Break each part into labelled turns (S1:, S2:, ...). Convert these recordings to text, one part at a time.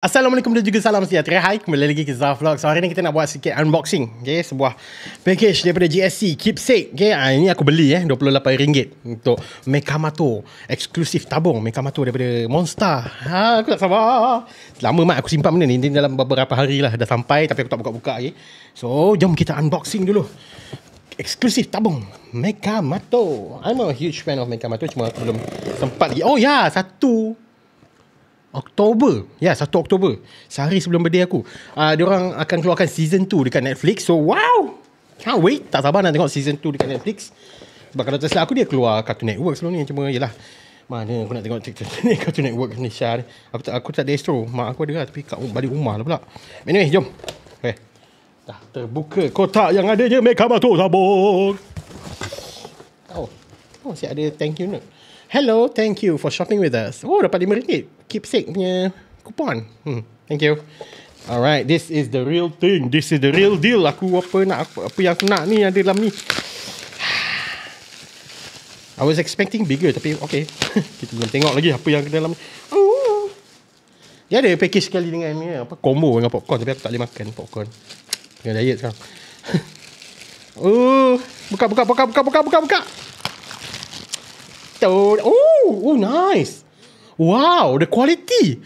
S1: Assalamualaikum dan juga salam sejahtera Hai, kembali lagi ke Zaf Vlog So, hari ni kita nak buat sikit unboxing Okay, sebuah package daripada GSC Keepsake Okay, ha, ini aku beli eh RM28 Untuk Mekamato Eksklusif tabung Mekamato daripada Monster ha, Aku tak sabar Lama mak aku simpan benda ni Ini dalam beberapa hari lah Dah sampai tapi aku tak buka-buka okay. So, jom kita unboxing dulu Eksklusif tabung Mekamato I'm a huge fan of Mekamato Cuma aku belum sempat lagi Oh ya, yeah, satu Oktober Ya yeah, 1 Oktober Sehari sebelum birthday aku uh, ah, Diorang akan keluarkan season 2 Dekat Netflix So wow Can't ha, wait Tak sabar nak tengok season 2 Dekat Netflix Sebab kalau tersilap aku Dia keluar Cartoon Network sebelum ni Cuma yelah Mana aku nak tengok ni Cartoon Network ni Syah Aku tak, aku tak ada astro Mak aku ada lah Tapi kat um, balik rumah lah pula Anyway jom Okay eh. Dah terbuka kotak yang adanya Mekamatu Sabung Oh Oh, saya ada thank you note. Hello, thank you for shopping with us. Oh, dapat RM5. Keep safe, punya kupon. Hmm, thank you. Alright, this is the real thing. This is the real deal. Aku apa nak apa, apa yang aku nak ni ada dalam ni. I was expecting bigger tapi okay. Kita belum tengok lagi apa yang ada dalam ni. Oh. Dia ada package sekali dengan ni apa combo dengan popcorn tapi aku tak boleh makan popcorn. Tengah diet sekarang. Oh, buka buka buka buka buka buka buka betul. Oh, oh nice. Wow, the quality.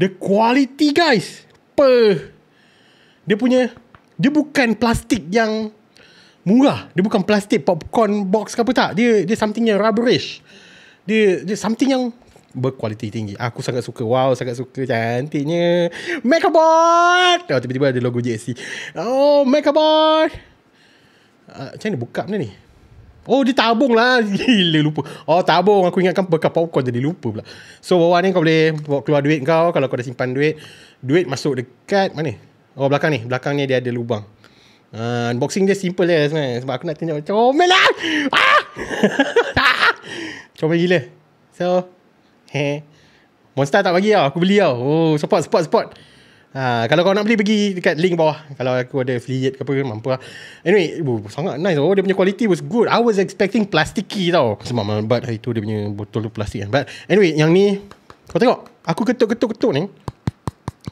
S1: The quality guys. Per. Dia punya dia bukan plastik yang murah. Dia bukan plastik popcorn box ke apa tak. Dia dia something yang rubberish. Dia dia something yang berkualiti tinggi. Aku sangat suka. Wow, sangat suka. Cantiknya. Mechabot! Oh, tiba-tiba ada logo JSC. Oh, Mechabot! Uh, macam mana buka benda ni? Oh dia tabung lah Gila lupa Oh tabung Aku ingatkan bekas popcorn Jadi lupa pula So bawah ni kau boleh bawa Keluar duit kau Kalau kau dah simpan duit Duit masuk dekat Mana Oh belakang ni Belakang ni dia ada lubang uh, Unboxing dia simple je sebenarnya Sebab aku nak tunjuk Comel oh, lah ah! Comel gila So he, Monster tak bagi tau Aku beli tau Oh support support support Ha, kalau kau nak beli pergi dekat link bawah. Kalau aku ada affiliate ke apa mampu lah. Anyway, woo, sangat nice oh. Dia punya quality was good. I was expecting plasticky tau. Semak malam but hari tu dia punya botol tu plastik kan. But anyway, yang ni kau tengok. Aku ketuk-ketuk-ketuk ni.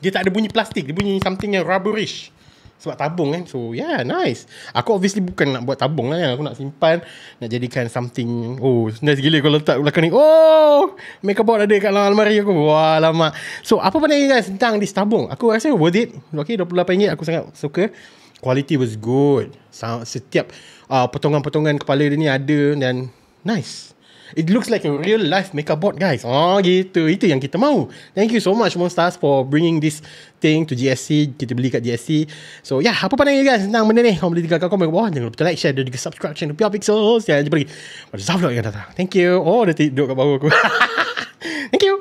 S1: Dia tak ada bunyi plastik. Dia bunyi something yang rubberish sebab tabung kan. So yeah, nice. Aku obviously bukan nak buat tabung lah kan. Aku nak simpan, nak jadikan something. Oh, nice gila kalau letak belakang ni. Oh, makeup board ada kat dalam almari aku. Wah, lama. So apa pandangan guys tentang this tabung? Aku rasa worth it. Okay, RM28 aku sangat suka. Quality was good. Setiap uh, potongan-potongan kepala dia ni ada dan nice. It looks like a real life makeup board, guys. Oh, gitu. Itu yang kita mahu. Thank you so much, Monstars, for bringing this thing to GSC. Kita beli kat GSC. So, yeah. Apa pandangan you guys tentang benda ni? Kau boleh tinggalkan komen ke bawah. Jangan lupa like, share dan juga subscribe channel Pure Pixels. Jangan lupa ya, pergi. Pada Zavlog yang datang. Thank you. Oh, dia tidur kat bawah aku. Thank you.